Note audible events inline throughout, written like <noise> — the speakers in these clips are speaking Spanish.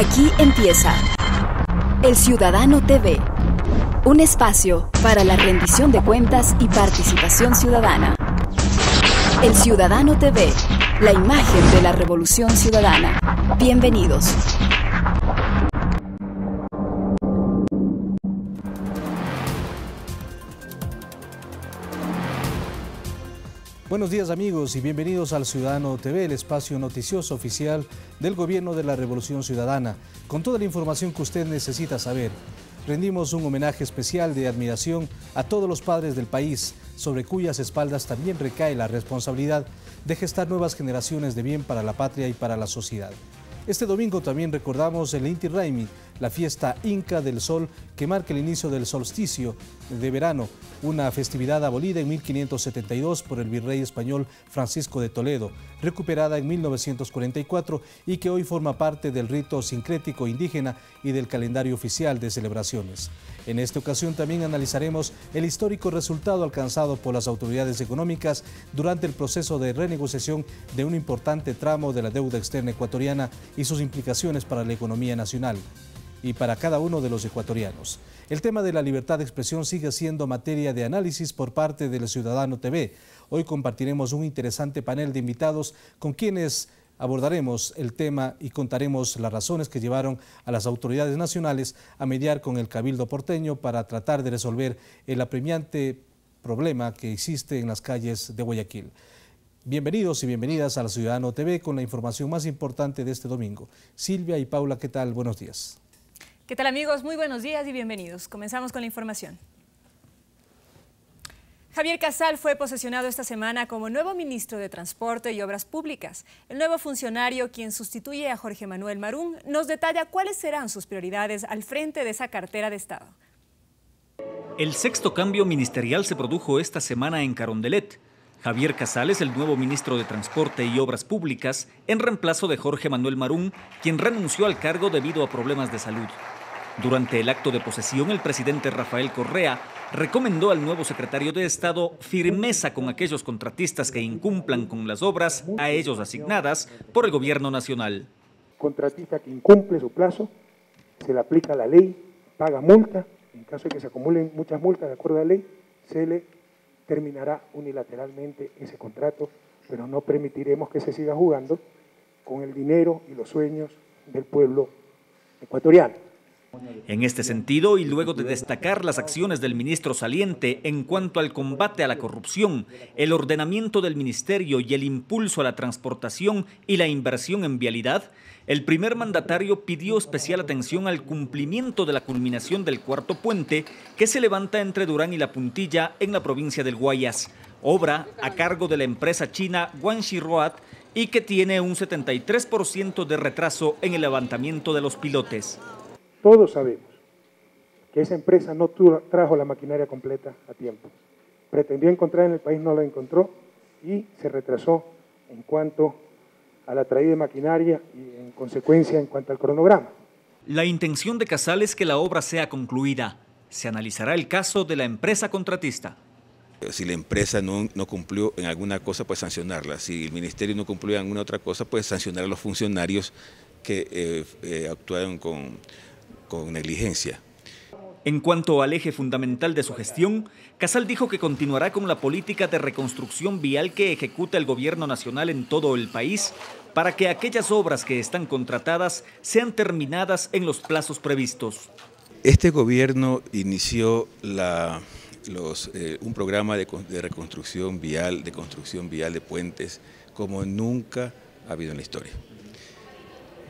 Aquí empieza El Ciudadano TV, un espacio para la rendición de cuentas y participación ciudadana. El Ciudadano TV, la imagen de la revolución ciudadana. Bienvenidos. Buenos días amigos y bienvenidos al Ciudadano TV, el espacio noticioso oficial del Gobierno de la Revolución Ciudadana, con toda la información que usted necesita saber. Rendimos un homenaje especial de admiración a todos los padres del país, sobre cuyas espaldas también recae la responsabilidad de gestar nuevas generaciones de bien para la patria y para la sociedad. Este domingo también recordamos el Inti Raimi, la fiesta Inca del Sol que marca el inicio del solsticio de verano, una festividad abolida en 1572 por el virrey español Francisco de Toledo, recuperada en 1944 y que hoy forma parte del rito sincrético indígena y del calendario oficial de celebraciones. En esta ocasión también analizaremos el histórico resultado alcanzado por las autoridades económicas durante el proceso de renegociación de un importante tramo de la deuda externa ecuatoriana y sus implicaciones para la economía nacional y para cada uno de los ecuatorianos. El tema de la libertad de expresión sigue siendo materia de análisis por parte de Ciudadano TV. Hoy compartiremos un interesante panel de invitados con quienes abordaremos el tema y contaremos las razones que llevaron a las autoridades nacionales a mediar con el Cabildo porteño para tratar de resolver el apremiante problema que existe en las calles de Guayaquil. Bienvenidos y bienvenidas a la Ciudadano TV con la información más importante de este domingo. Silvia y Paula, ¿qué tal? Buenos días. ¿Qué tal amigos? Muy buenos días y bienvenidos. Comenzamos con la información. Javier Casal fue posesionado esta semana como nuevo ministro de Transporte y Obras Públicas. El nuevo funcionario, quien sustituye a Jorge Manuel Marún, nos detalla cuáles serán sus prioridades al frente de esa cartera de Estado. El sexto cambio ministerial se produjo esta semana en Carondelet. Javier Casal es el nuevo ministro de Transporte y Obras Públicas en reemplazo de Jorge Manuel Marún, quien renunció al cargo debido a problemas de salud. Durante el acto de posesión, el presidente Rafael Correa recomendó al nuevo secretario de Estado firmeza con aquellos contratistas que incumplan con las obras a ellos asignadas por el gobierno nacional. Contratista que incumple su plazo, se le aplica la ley, paga multa, en caso de que se acumulen muchas multas de acuerdo a la ley, se le terminará unilateralmente ese contrato, pero no permitiremos que se siga jugando con el dinero y los sueños del pueblo ecuatoriano. En este sentido, y luego de destacar las acciones del ministro saliente en cuanto al combate a la corrupción, el ordenamiento del ministerio y el impulso a la transportación y la inversión en vialidad, el primer mandatario pidió especial atención al cumplimiento de la culminación del cuarto puente que se levanta entre Durán y La Puntilla en la provincia del Guayas, obra a cargo de la empresa china Guangxi Road y que tiene un 73% de retraso en el levantamiento de los pilotes. Todos sabemos que esa empresa no trajo la maquinaria completa a tiempo. Pretendió encontrar en el país, no la encontró y se retrasó en cuanto a la traída de maquinaria y en consecuencia en cuanto al cronograma. La intención de Casal es que la obra sea concluida. Se analizará el caso de la empresa contratista. Si la empresa no, cumplió en alguna cosa, pues sancionarla. Si el ministerio no cumplió en alguna otra cosa, pues sancionar a los funcionarios que eh, eh, actuaron con, con negligencia. En cuanto al eje fundamental de su gestión, Casal dijo que continuará con la política de reconstrucción vial que ejecuta el gobierno nacional en todo el país para que aquellas obras que están contratadas sean terminadas en los plazos previstos. Este gobierno inició eh, un programa de, de, reconstrucción vial, de construcción vial de puentes como nunca ha habido en la historia.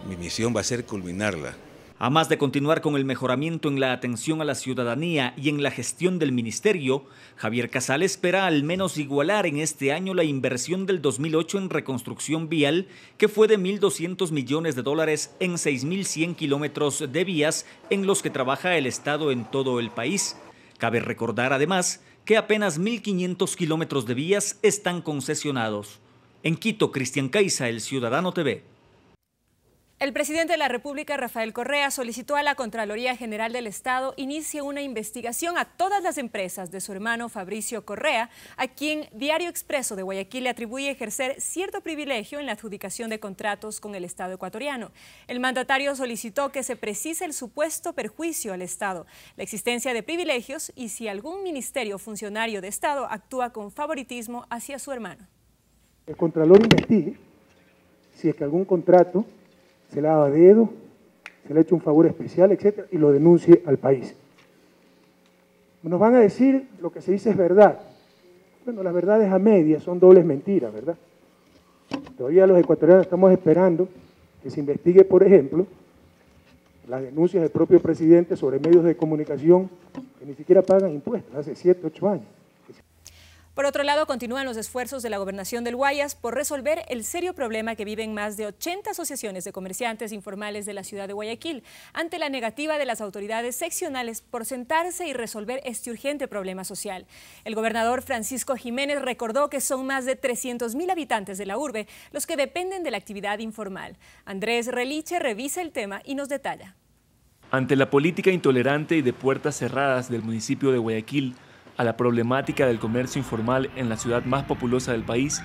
Mi misión va a ser culminarla a más de continuar con el mejoramiento en la atención a la ciudadanía y en la gestión del ministerio, Javier Casal espera al menos igualar en este año la inversión del 2008 en reconstrucción vial, que fue de 1.200 millones de dólares en 6.100 kilómetros de vías en los que trabaja el Estado en todo el país. Cabe recordar además que apenas 1.500 kilómetros de vías están concesionados. En Quito, Cristian Caiza, El Ciudadano TV. El presidente de la República, Rafael Correa, solicitó a la Contraloría General del Estado inicie una investigación a todas las empresas de su hermano Fabricio Correa, a quien Diario Expreso de Guayaquil le atribuye ejercer cierto privilegio en la adjudicación de contratos con el Estado ecuatoriano. El mandatario solicitó que se precise el supuesto perjuicio al Estado, la existencia de privilegios y si algún ministerio o funcionario de Estado actúa con favoritismo hacia su hermano. El Contralor investigue si es que algún contrato se le lava dedo, se le ha hecho un favor especial, etcétera, y lo denuncie al país. Nos van a decir lo que se dice es verdad. Bueno, las verdades a medias son dobles mentiras, ¿verdad? Todavía los ecuatorianos estamos esperando que se investigue, por ejemplo, las denuncias del propio presidente sobre medios de comunicación que ni siquiera pagan impuestos hace 7, 8 años. Por otro lado, continúan los esfuerzos de la gobernación del Guayas por resolver el serio problema que viven más de 80 asociaciones de comerciantes informales de la ciudad de Guayaquil ante la negativa de las autoridades seccionales por sentarse y resolver este urgente problema social. El gobernador Francisco Jiménez recordó que son más de mil habitantes de la urbe los que dependen de la actividad informal. Andrés Reliche revisa el tema y nos detalla. Ante la política intolerante y de puertas cerradas del municipio de Guayaquil, a la problemática del comercio informal en la ciudad más populosa del país,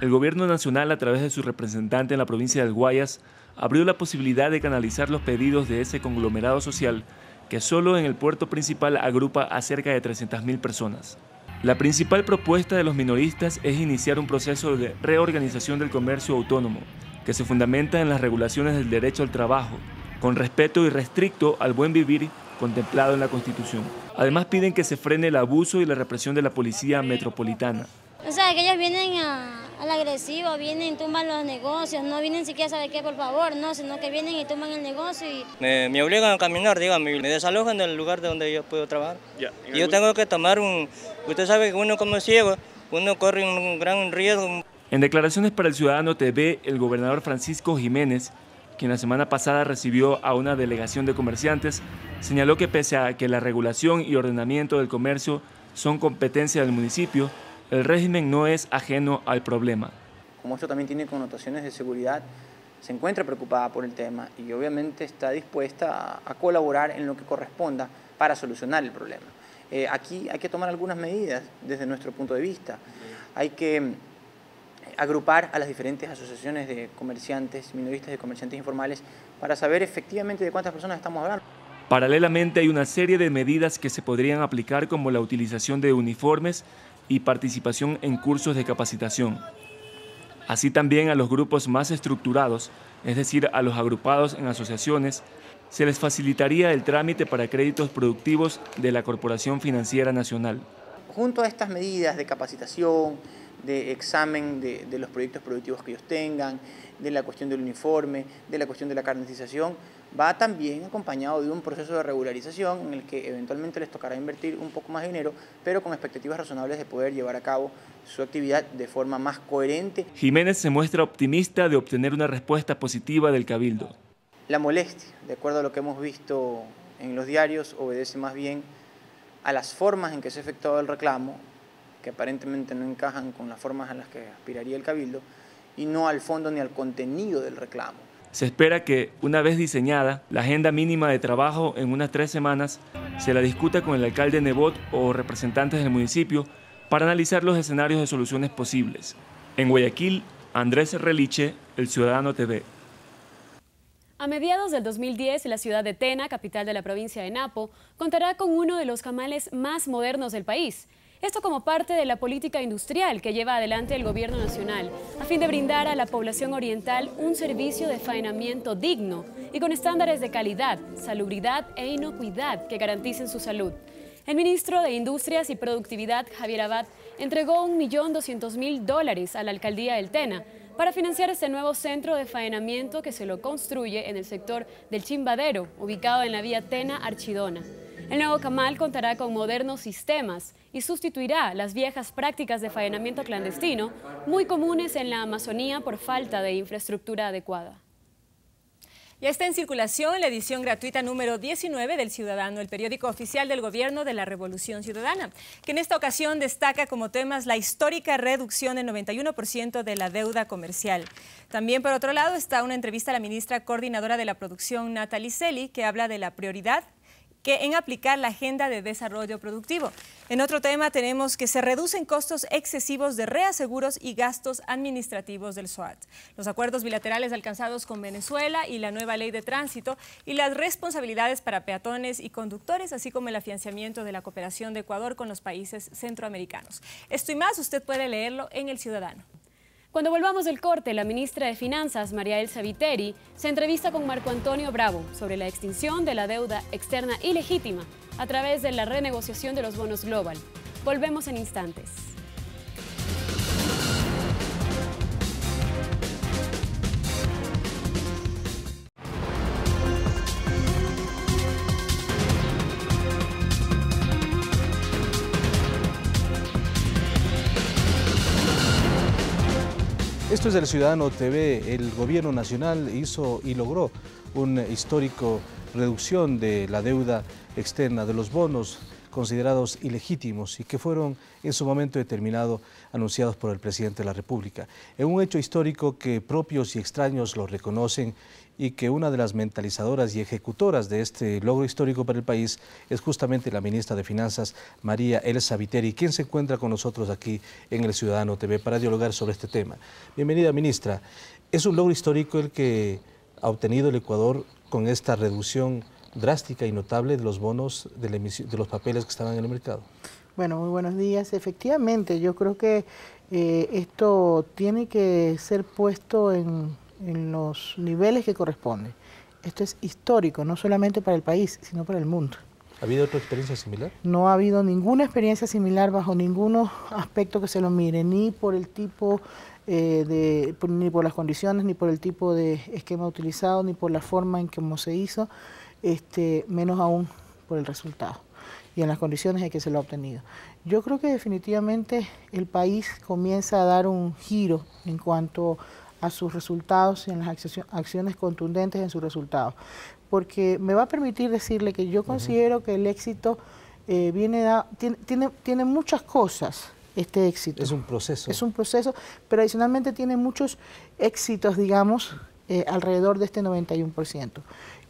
el gobierno nacional a través de su representante en la provincia del Guayas abrió la posibilidad de canalizar los pedidos de ese conglomerado social que solo en el puerto principal agrupa a cerca de 300.000 personas. La principal propuesta de los minoristas es iniciar un proceso de reorganización del comercio autónomo, que se fundamenta en las regulaciones del derecho al trabajo, con respeto y restricto al buen vivir contemplado en la Constitución. Además piden que se frene el abuso y la represión de la policía metropolitana. O sea, que ellos vienen al agresivo, vienen, tumban los negocios, no vienen siquiera a saber qué, por favor, no, sino que vienen y tumban el negocio y... Me, obligan a caminar, dígame, me desalojan del lugar de donde yo puedo trabajar. yo tengo que tomar un... Usted sabe que uno como ciego, uno corre un gran riesgo. En declaraciones para el Ciudadano TV, el gobernador Francisco Jiménez quien la semana pasada recibió a una delegación de comerciantes, señaló que pese a que la regulación y ordenamiento del comercio son competencia del municipio, el régimen no es ajeno al problema. Como esto también tiene connotaciones de seguridad, se encuentra preocupada por el tema y obviamente está dispuesta a, colaborar en lo que corresponda para solucionar el problema. Eh, aquí hay que tomar algunas medidas desde nuestro punto de vista. Hay que agrupar a las diferentes asociaciones de comerciantes, minoristas de comerciantes informales, para saber efectivamente de cuántas personas estamos hablando. Paralelamente hay una serie de medidas que se podrían aplicar como la utilización de uniformes y participación en cursos de capacitación. Así también a los grupos más estructurados, es decir, a los agrupados en asociaciones, se les facilitaría el trámite para créditos productivos de la Corporación Financiera Nacional. Junto a estas medidas de capacitación, de examen de, los proyectos productivos que ellos tengan, de la cuestión del uniforme, de la cuestión de la carnetización, va también acompañado de un proceso de regularización en el que eventualmente les tocará invertir un poco más de dinero, pero con expectativas razonables de poder llevar a cabo su actividad de forma más coherente. Jiménez se muestra optimista de obtener una respuesta positiva del Cabildo. La molestia, de acuerdo a lo que hemos visto en los diarios, obedece más bien a las formas en que se ha efectuado el reclamo que aparentemente no encajan con las formas a las que aspiraría el cabildo, y no al fondo ni al contenido del reclamo. Se espera que, una vez diseñada, la agenda mínima de trabajo en unas tres semanas se la discuta con el alcalde Nebot o representantes del municipio para analizar los escenarios de soluciones posibles. En Guayaquil, Andrés Reliche, El Ciudadano TV. A mediados del 2010, la ciudad de Tena, capital de la provincia de Napo, contará con uno de los camales más modernos del país. Esto como parte de la política industrial que lleva adelante el Gobierno Nacional, a fin de brindar a la población oriental un servicio de faenamiento digno y con estándares de calidad, salubridad e inocuidad que garanticen su salud. El ministro de Industrias y Productividad, Javier Abad, entregó 1.200.000 dólares a la alcaldía del Tena para financiar este nuevo centro de faenamiento que se lo construye en el sector del Chimbadero, ubicado en la vía Tena-Archidona. El nuevo camal contará con modernos sistemas y sustituirá las viejas prácticas de faenamiento clandestino muy comunes en la Amazonía por falta de infraestructura adecuada. Ya está en circulación la edición gratuita número 19 del Ciudadano, el periódico oficial del gobierno de la Revolución Ciudadana, que en esta ocasión destaca como temas la histórica reducción del 91% de la deuda comercial. También, por otro lado, está una entrevista a la ministra coordinadora de la producción, Natalie Selly, que habla de la prioridad que en aplicar la Agenda de Desarrollo Productivo. En otro tema tenemos que se reducen costos excesivos de reaseguros y gastos administrativos del SOAT. Los acuerdos bilaterales alcanzados con Venezuela y la nueva ley de tránsito y las responsabilidades para peatones y conductores, así como el afianzamiento de la cooperación de Ecuador con los países centroamericanos. Esto y más usted puede leerlo en El Ciudadano. Cuando volvamos del corte, la ministra de Finanzas, María Elsa Viteri, se entrevista con Marco Antonio Bravo sobre la extinción de la deuda externa ilegítima a través de la renegociación de los bonos global. Volvemos en instantes. Esto es del Ciudadano TV. El gobierno nacional hizo y logró una histórica reducción de la deuda externa de los bonos considerados ilegítimos y que fueron en su momento determinado anunciados por el presidente de la República. En un hecho histórico que propios y extraños lo reconocen y que una de las mentalizadoras y ejecutoras de este logro histórico para el país es justamente la ministra de Finanzas, María Elsa Viteri, quien se encuentra con nosotros aquí en el Ciudadano TV para dialogar sobre este tema. Bienvenida, ministra. Es un logro histórico el que ha obtenido el Ecuador con esta reducción drástica y notable de los bonos, de, de los papeles que estaban en el mercado. Bueno, muy buenos días. Efectivamente, yo creo que eh, esto tiene que ser puesto en, en los niveles que corresponden. Esto es histórico, no solamente para el país, sino para el mundo. ¿Ha habido otra experiencia similar? No ha habido ninguna experiencia similar bajo ninguno aspecto que se lo mire, ni por el tipo eh, de, ni por las condiciones, ni por el tipo de esquema utilizado, ni por la forma en que se hizo, este, menos aún por el resultado y en las condiciones en que se lo ha obtenido. Yo creo que definitivamente el país comienza a dar un giro en cuanto a sus resultados y en las acciones contundentes en sus resultados. Porque me va a permitir decirle que yo considero que el éxito eh, viene da, tiene, tiene, tiene, muchas cosas este éxito. Es un proceso. Es un proceso, pero adicionalmente tiene muchos éxitos, digamos, eh, alrededor de este 91%.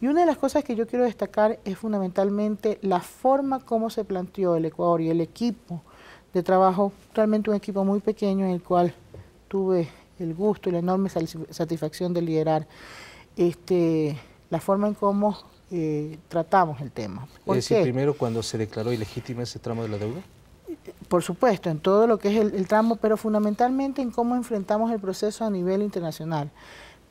Y una de las cosas que yo quiero destacar es fundamentalmente la forma como se planteó el Ecuador y el equipo de trabajo, realmente un equipo muy pequeño en el cual tuve el gusto y la enorme satisfacción de liderar este, la forma en cómo eh, tratamos el tema. ¿Es decir, primero cuando se declaró ilegítima ese tramo de la deuda? Por supuesto, en todo lo que es el, tramo, pero fundamentalmente en cómo enfrentamos el proceso a nivel internacional.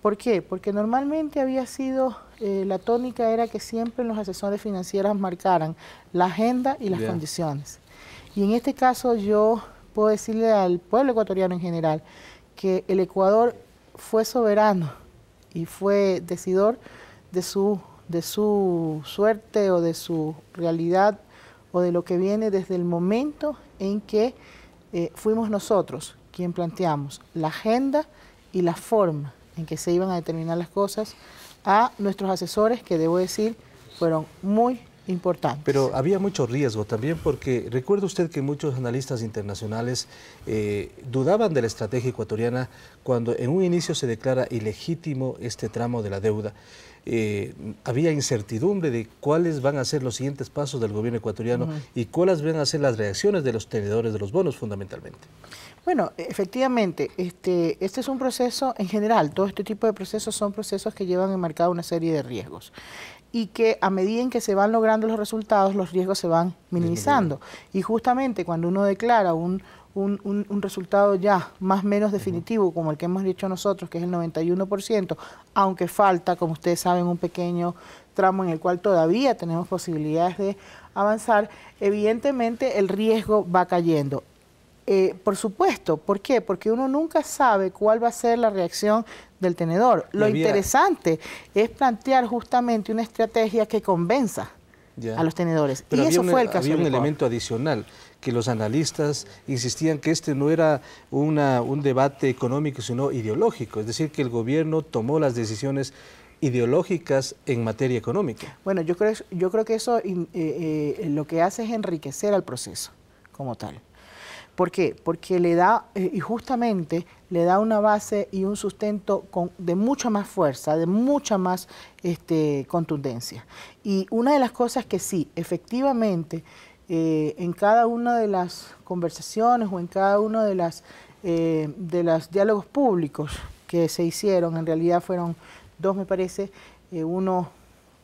¿Por qué? Porque normalmente había sido, eh, la tónica era que siempre los asesores financieros marcaran la agenda y las condiciones. Y en este caso yo puedo decirle al pueblo ecuatoriano en general que el Ecuador fue soberano y fue decidor de su, de su suerte o de su realidad o de lo que viene desde el momento en que eh, fuimos nosotros quien planteamos la agenda y la forma en que se iban a determinar las cosas a nuestros asesores, que debo decir fueron muy pero había mucho riesgo también porque recuerda usted que muchos analistas internacionales eh, dudaban de la estrategia ecuatoriana cuando en un inicio se declara ilegítimo este tramo de la deuda. Eh, había incertidumbre de cuáles van a ser los siguientes pasos del gobierno ecuatoriano y cuáles van a ser las reacciones de los tenedores de los bonos fundamentalmente. Bueno, efectivamente, este, este es un proceso en general, todo este tipo de procesos son procesos que llevan enmarcado una serie de riesgos y que a medida en que se van logrando los resultados, los riesgos se van minimizando. Y justamente cuando uno declara un, un, resultado ya más o menos definitivo, como el que hemos dicho nosotros, que es el 91%, aunque falta, como ustedes saben, un pequeño tramo en el cual todavía tenemos posibilidades de avanzar, evidentemente el riesgo va cayendo. Eh, por supuesto, ¿por qué? Porque uno nunca sabe cuál va a ser la reacción del tenedor. Lo interesante es plantear justamente una estrategia que convenza a los tenedores. y eso fue el caso. Había un elemento adicional que los analistas insistían que este no era un debate económico, sino ideológico. Es decir, que el gobierno tomó las decisiones ideológicas en materia económica. Bueno, yo creo, yo creo que eso eh, eh, lo que hace es enriquecer al proceso como tal. ¿Por qué? Porque le da, eh, y justamente le da una base y un sustento de mucha más fuerza, de mucha más este, contundencia. Y una de las cosas que sí, efectivamente, eh, en cada una de las conversaciones o en cada uno de, las, eh, de los diálogos públicos que se hicieron, en realidad fueron dos, me parece, uno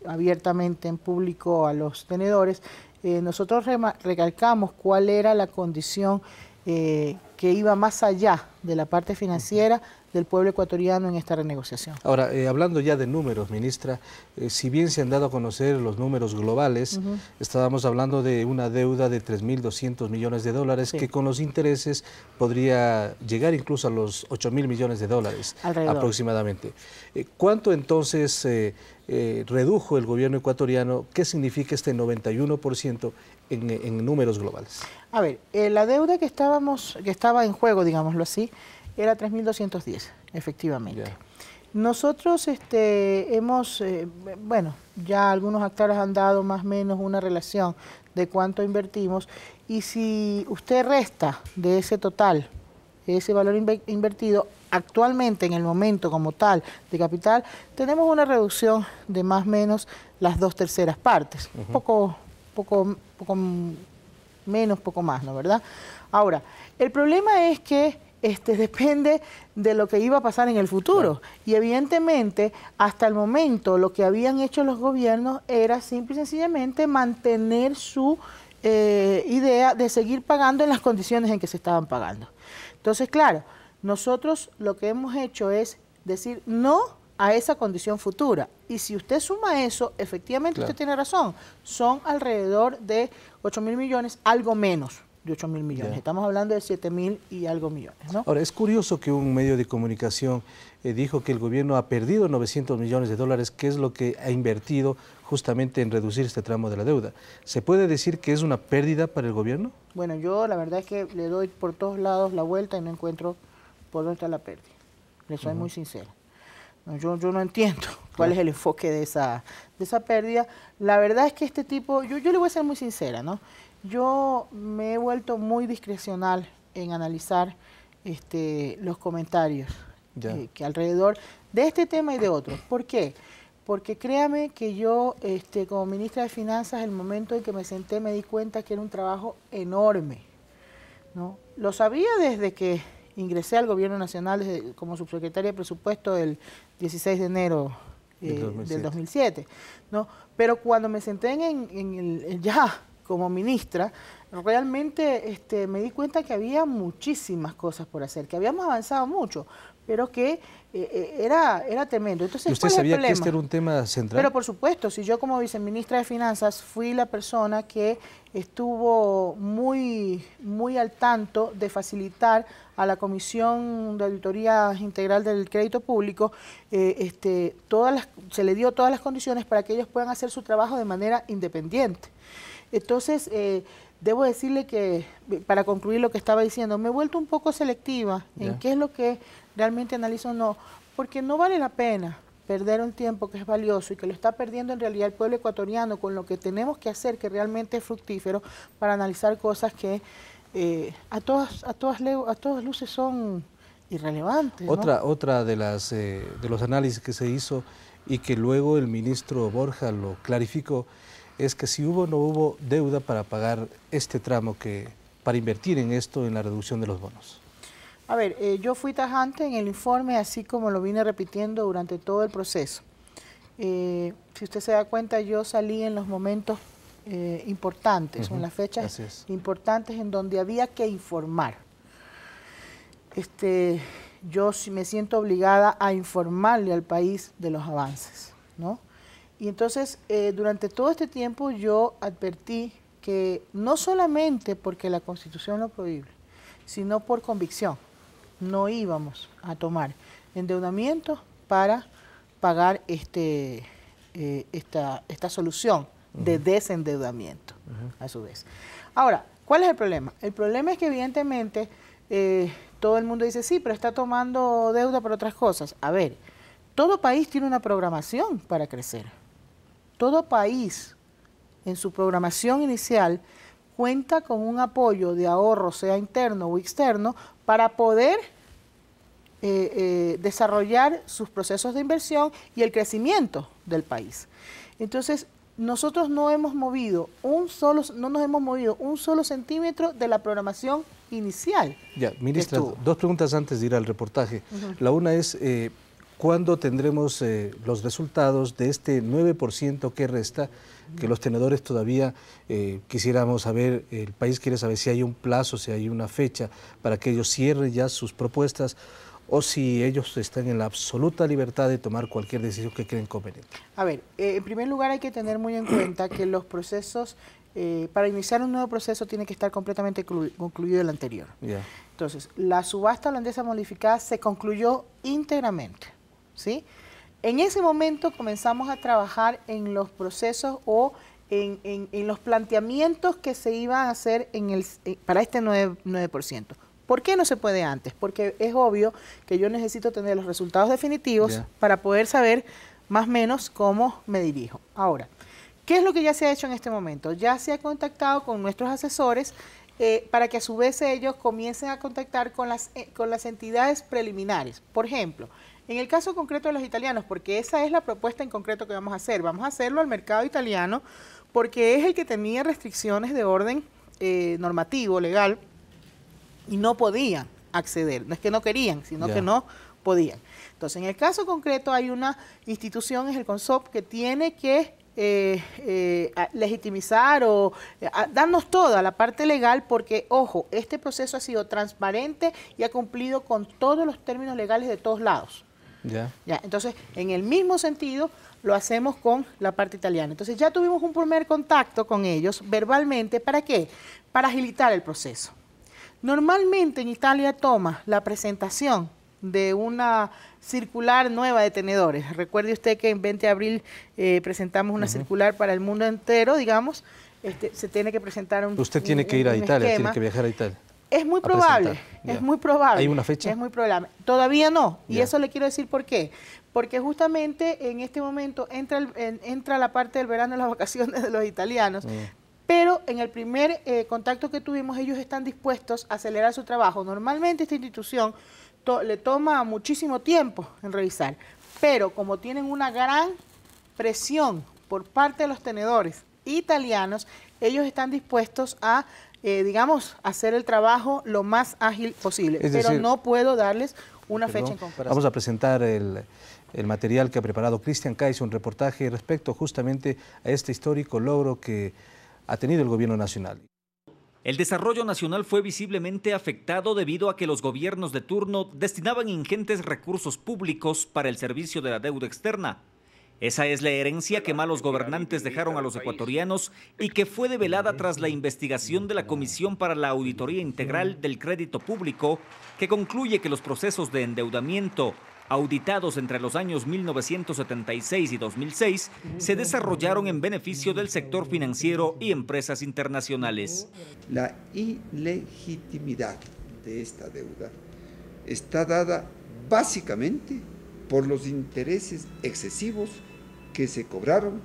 abiertamente en público a los tenedores eh, nosotros recalcamos cuál era la condición eh, que iba más allá de la parte financiera del pueblo ecuatoriano en esta renegociación. Ahora, eh, hablando ya de números, ministra, eh, si bien se han dado a conocer los números globales, estábamos hablando de una deuda de 3.200 millones de dólares que con los intereses podría llegar incluso a los 8.000 millones de dólares aproximadamente. Eh, ¿Cuánto entonces redujo el gobierno ecuatoriano? ¿Qué significa este 91% en, en, números globales? A ver, la deuda que, estábamos, que estaba en juego, digámoslo así, era 3.210, efectivamente. Nosotros este, hemos, eh, bueno, ya algunos actores han dado más o menos una relación de cuánto invertimos y si usted resta de ese total, ese valor invertido, actualmente en el momento como tal de capital, tenemos una reducción de más o menos las dos terceras partes, Un poco, poco, poco menos, poco más, ¿no verdad? Ahora, el problema es que este, depende de lo que iba a pasar en el futuro. Y evidentemente, hasta el momento, lo que habían hecho los gobiernos era simple y sencillamente mantener su eh, idea de seguir pagando en las condiciones en que se estaban pagando. Entonces, claro, nosotros lo que hemos hecho es decir no a esa condición futura. Y si usted suma eso, efectivamente usted tiene razón, son alrededor de 8 mil millones, algo menos de 8 mil millones. Estamos hablando de 7 mil y algo millones. ¿no? Ahora, es curioso que un medio de comunicación eh, dijo que el gobierno ha perdido 900 millones de dólares, que es lo que ha invertido justamente en reducir este tramo de la deuda. ¿Se puede decir que es una pérdida para el gobierno? Bueno, yo la verdad es que le doy por todos lados la vuelta y no encuentro por dónde está la pérdida. Le soy muy sincera. yo, yo no entiendo <laughs> cuál es el enfoque de esa, esa pérdida. La verdad es que este tipo, yo, yo le voy a ser muy sincera, ¿no? yo me he vuelto muy discrecional en analizar este, los comentarios eh, que alrededor de este tema y de otros. ¿Por qué? Porque créame que yo, este, como ministra de Finanzas, el momento en que me senté me di cuenta que era un trabajo enorme. ¿no? Lo sabía desde que ingresé al Gobierno Nacional como subsecretaria de Presupuesto el 16 de enero del 2007. Eh, ¿no? Pero cuando me senté en, en el, ya como ministra, realmente este, me di cuenta que había muchísimas cosas por hacer, que habíamos avanzado mucho, pero que eh, eh, era, era tremendo. Entonces, ¿Usted sabía que este era un tema central? Pero por supuesto, si yo como viceministra de Finanzas fui la persona que estuvo muy, muy al tanto de facilitar a la Comisión de Auditoría Integral del Crédito Público, eh, este, todas se le dio todas las condiciones para que ellos puedan hacer su trabajo de manera independiente. Entonces, eh, debo decirle que, para concluir lo que estaba diciendo, me he vuelto un poco selectiva en qué es lo que realmente analizo o no, porque no vale la pena perder un tiempo que es valioso y que lo está perdiendo en realidad el pueblo ecuatoriano con lo que tenemos que hacer que realmente es fructífero para analizar cosas que eh, a todas a todas a todas luces son irrelevantes. Otra otra de las eh, de los análisis que se hizo y que luego el ministro Borja lo clarificó es que si hubo o no hubo deuda para pagar este tramo, que, para invertir en esto, en la reducción de los bonos. A ver, eh, yo fui tajante en el informe, así como lo vine repitiendo durante todo el proceso. Eh, si usted se da cuenta, yo salí en los momentos eh, importantes, en las fechas importantes en donde había que informar. Este, yo me siento obligada a informarle al país de los avances, ¿no? Y entonces, eh, durante todo este tiempo yo advertí que no solamente porque la Constitución lo prohíbe, sino por convicción, no íbamos a tomar endeudamiento para pagar este, eh, esta, esta, solución de desendeudamiento, a su vez. Ahora, ¿cuál es el problema? El problema es que evidentemente eh, todo el mundo dice, sí, pero está tomando deuda para otras cosas. A ver, todo país tiene una programación para crecer. Todo país, en su programación inicial, cuenta con un apoyo de ahorro, sea interno o externo, para poder eh, eh, desarrollar sus procesos de inversión y el crecimiento del país. Entonces, nosotros no hemos movido un solo, no nos hemos movido un solo centímetro de la programación inicial. Ya, ministra, dos preguntas antes de ir al reportaje. La una es, eh, ¿Cuándo tendremos eh, los resultados de este 9% que resta? Que los tenedores todavía eh, quisiéramos saber, el país quiere saber si hay un plazo, si hay una fecha para que ellos cierren ya sus propuestas o si ellos están en la absoluta libertad de tomar cualquier decisión que creen conveniente. A ver, eh, en primer lugar hay que tener muy en cuenta que los procesos, para iniciar un nuevo proceso tiene que estar completamente concluido el anterior. Entonces, la subasta holandesa modificada se concluyó íntegramente ¿sí? En ese momento comenzamos a trabajar en los procesos o en, los planteamientos que se iban a hacer en el, eh, para este 9%. ¿Por qué no se puede antes? Porque es obvio que yo necesito tener los resultados definitivos para poder saber más o menos cómo me dirijo. Ahora, ¿qué es lo que ya se ha hecho en este momento? Ya se ha contactado con nuestros asesores eh, para que a su vez ellos comiencen a contactar con las, eh, con las entidades preliminares. Por ejemplo, en el caso concreto de los italianos, porque esa es la propuesta en concreto que vamos a hacer, vamos a hacerlo al mercado italiano porque es el que tenía restricciones de orden eh, normativo, legal, y no podían acceder. No es que no querían, sino que no podían. Entonces, en el caso concreto hay una institución, es el CONSOP, que tiene que eh, eh, legitimizar o darnos toda la parte legal porque, ojo, este proceso ha sido transparente y ha cumplido con todos los términos legales de todos lados. Ya. Entonces, en el mismo sentido, lo hacemos con la parte italiana. Entonces, ya tuvimos un primer contacto con ellos verbalmente. ¿Para qué? Para agilitar el proceso. Normalmente en Italia toma la presentación de una circular nueva de tenedores. Recuerde usted que en 20 de abril eh, presentamos una circular para el mundo entero, digamos. Este, se tiene que presentar un. Usted tiene que ir a Italia, tiene que viajar a Italia. Es muy probable, es muy probable. ¿Hay una fecha? Es muy probable. Todavía no, y eso le quiero decir por qué. Porque justamente en este momento entra, entra la parte del verano las <laughs> vacaciones de los italianos, mm. pero en el primer eh, contacto que tuvimos ellos están dispuestos a acelerar su trabajo. Normalmente esta institución le toma muchísimo tiempo en revisar, pero como tienen una gran presión por parte de los tenedores italianos, ellos están dispuestos a eh, digamos, hacer el trabajo lo más ágil posible. pero no puedo darles una fecha en comparación. Vamos a presentar el, material que ha preparado Cristian Kaiser un reportaje respecto justamente a este histórico logro que ha tenido el gobierno nacional. El desarrollo nacional fue visiblemente afectado debido a que los gobiernos de turno destinaban ingentes recursos públicos para el servicio de la deuda externa, esa es la herencia que malos gobernantes dejaron a los ecuatorianos y que fue develada tras la investigación de la Comisión para la Auditoría Integral del Crédito Público, que concluye que los procesos de endeudamiento auditados entre los años 1976 y 2006, se desarrollaron en beneficio del sector financiero y empresas internacionales. La ilegitimidad de esta deuda está dada básicamente por los intereses excesivos que se cobraron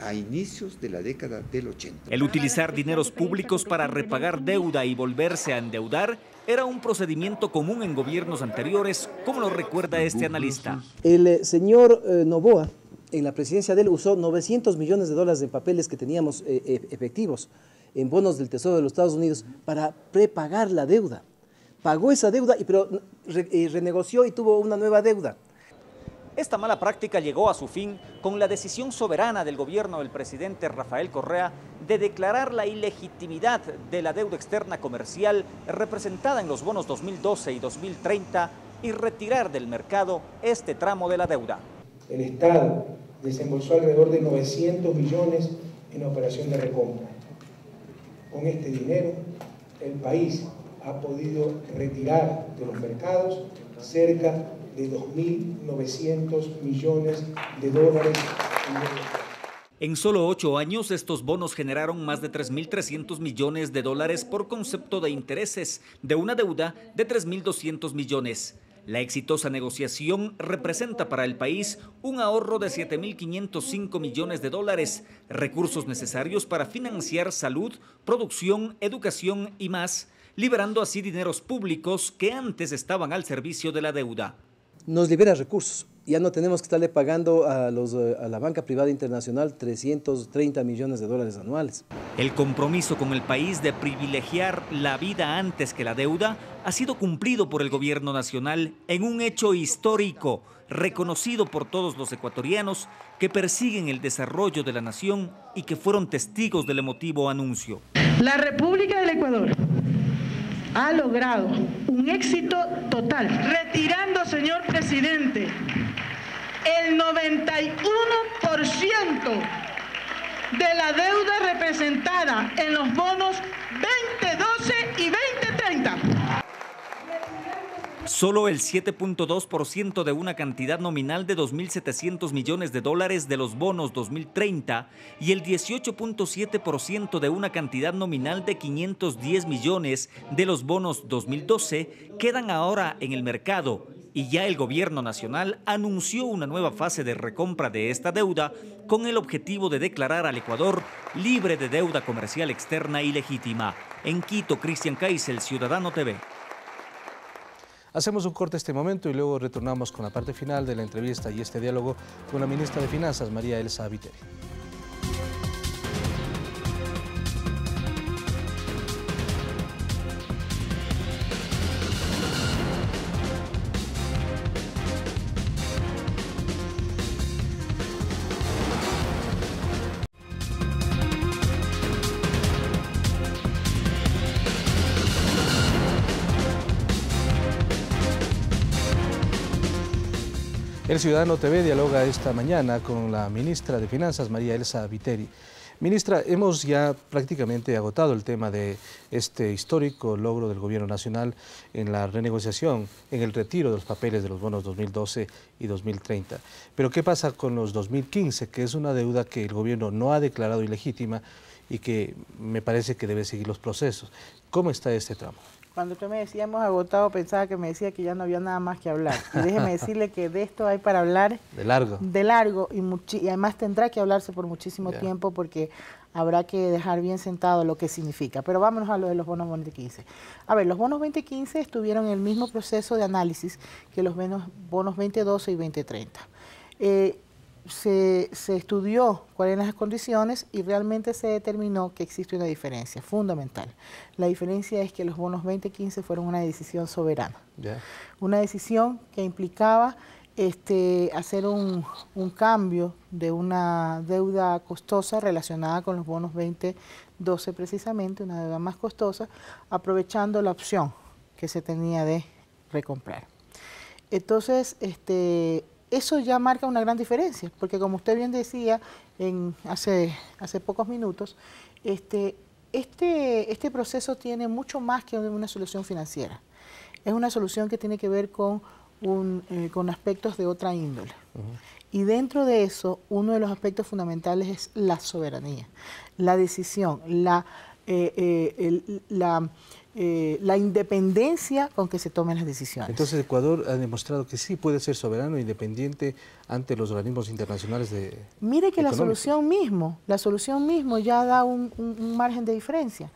a inicios de la década del 80. El utilizar dineros públicos para repagar deuda y volverse a endeudar era un procedimiento común en gobiernos anteriores, como lo recuerda este analista. El eh, señor eh, Novoa, en la presidencia de él, usó 900 millones de dólares de papeles que teníamos eh, e, efectivos, en bonos del Tesoro de los Estados Unidos, para prepagar la deuda. Pagó esa deuda, y, pero renegoció y tuvo una nueva deuda. Esta mala práctica llegó a su fin con la decisión soberana del gobierno del presidente Rafael Correa de declarar la ilegitimidad de la deuda externa comercial representada en los bonos 2012 y 2030 y retirar del mercado este tramo de la deuda. El Estado desembolsó alrededor de 900 millones en operación de recompra. Con este dinero, el país ha podido retirar de los mercados cerca de 2.900 millones de dólares. En solo ocho años, estos bonos generaron más de 3.300 millones de dólares por concepto de intereses de una deuda de 3.200 millones. La exitosa negociación representa para el país un ahorro de 7.505 millones de dólares, recursos necesarios para financiar salud, producción, educación y más, liberando así dineros públicos que antes estaban al servicio de la deuda nos libera recursos. Ya no tenemos que estarle pagando a, eh, a la banca privada internacional 330 millones de dólares anuales. El compromiso con el país de privilegiar la vida antes que la deuda ha sido cumplido por el gobierno nacional en un hecho histórico reconocido por todos los ecuatorianos que persiguen el desarrollo de la nación y que fueron testigos del emotivo anuncio. La República del Ecuador ha logrado un éxito total, retirando, señor presidente, el 91% de la deuda representada en los bonos 2012 y 2030. Solo el 7.2% de una cantidad nominal de 2.700 millones de dólares de los bonos 2030 y el 18.7% de una cantidad nominal de 510 millones de los bonos 2012 quedan ahora en el mercado y ya el gobierno nacional anunció una nueva fase de recompra de esta deuda con el objetivo de declarar al Ecuador libre de deuda comercial externa y legítima. En Quito, Cristian Caiz, Ciudadano TV. Hacemos un corte este momento y luego retornamos con la parte final de la entrevista y este diálogo con la ministra de Finanzas, María Elsa Viteri. El Ciudadano TV dialoga esta mañana con la ministra de Finanzas, María Elsa Viteri. Ministra, hemos ya prácticamente agotado el tema de este histórico logro del Gobierno Nacional en la renegociación, en el retiro de los papeles de los bonos 2012 y 2030. Pero ¿qué pasa con los 2015, que es una deuda que el Gobierno no ha declarado ilegítima y que me parece que debe seguir los procesos? ¿Cómo está este tramo? Cuando usted me decía hemos agotado, pensaba que me decía que ya no había nada más que hablar. Y déjeme <laughs> decirle que de esto hay para hablar. De largo. De largo. Y, y además tendrá que hablarse por muchísimo tiempo porque habrá que dejar bien sentado lo que significa. Pero vámonos a lo de los bonos 2015. A ver, los bonos 2015 estuvieron en el mismo proceso de análisis que los bonos 2012 y 2030. Eh, se, estudió cuáles eran las condiciones y realmente se determinó que existe una diferencia fundamental. La diferencia es que los bonos 2015 fueron una decisión soberana. Una decisión que implicaba este, hacer un, un, cambio de una deuda costosa relacionada con los bonos 2012 precisamente, una deuda más costosa, aprovechando la opción que se tenía de recomprar. Entonces, este, eso ya marca una gran diferencia, porque como usted bien decía en, hace, hace pocos minutos, este, este, este proceso tiene mucho más que una solución financiera. Es una solución que tiene que ver con, un, eh, con aspectos de otra índole. Y dentro de eso, uno de los aspectos fundamentales es la soberanía, la decisión, la eh, eh, eh, la independencia con que se tomen las decisiones. Entonces Ecuador ha demostrado que sí puede ser soberano e independiente ante los organismos internacionales de... Mire que la solución mismo, la solución mismo ya da un, margen de diferencia.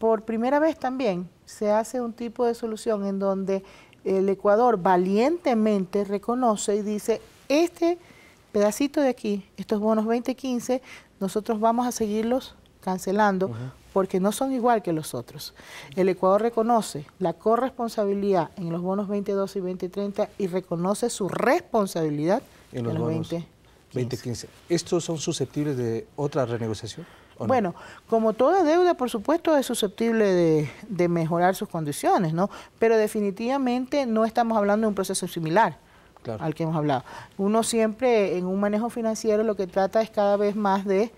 Por primera vez también se hace un tipo de solución en donde el Ecuador valientemente reconoce y dice, este pedacito de aquí, estos bonos 2015, nosotros vamos a seguirlos cancelando porque no son igual que los otros. El Ecuador reconoce la corresponsabilidad en los bonos 2012 y 2030 y reconoce su responsabilidad en los, bonos 2015. ¿Estos son susceptibles de otra renegociación? Bueno, como toda deuda, por supuesto, es susceptible de, mejorar sus condiciones, ¿no? Pero definitivamente no estamos hablando de un proceso similar. al que hemos hablado. Uno siempre en un manejo financiero lo que trata es cada vez más de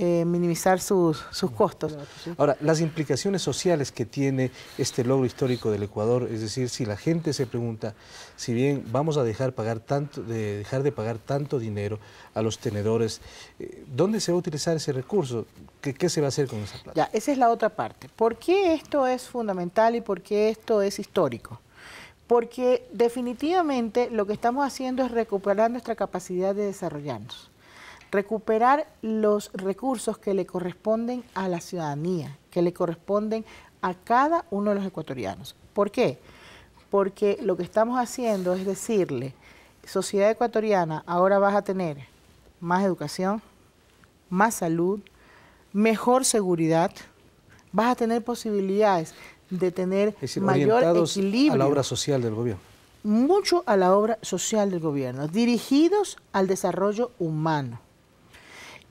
eh, minimizar sus, costos. Ahora, las implicaciones sociales que tiene este logro histórico del Ecuador, es decir, si la gente se pregunta, si bien vamos a dejar, pagar tanto, de, dejar de pagar tanto dinero a los tenedores, eh, ¿dónde se va a utilizar ese recurso? ¿Qué, ¿Qué, se va a hacer con esa plata? Ya, esa es la otra parte. ¿Por qué esto es fundamental y por qué esto es histórico? Porque definitivamente lo que estamos haciendo es recuperar nuestra capacidad de desarrollarnos recuperar los recursos que le corresponden a la ciudadanía, que le corresponden a cada uno de los ecuatorianos. ¿Por qué? Porque lo que estamos haciendo es decirle, sociedad ecuatoriana, ahora vas a tener más educación, más salud, mejor seguridad, vas a tener posibilidades de tener mayor equilibrio. A la obra social del gobierno. Mucho a la obra social del gobierno, dirigidos al desarrollo humano.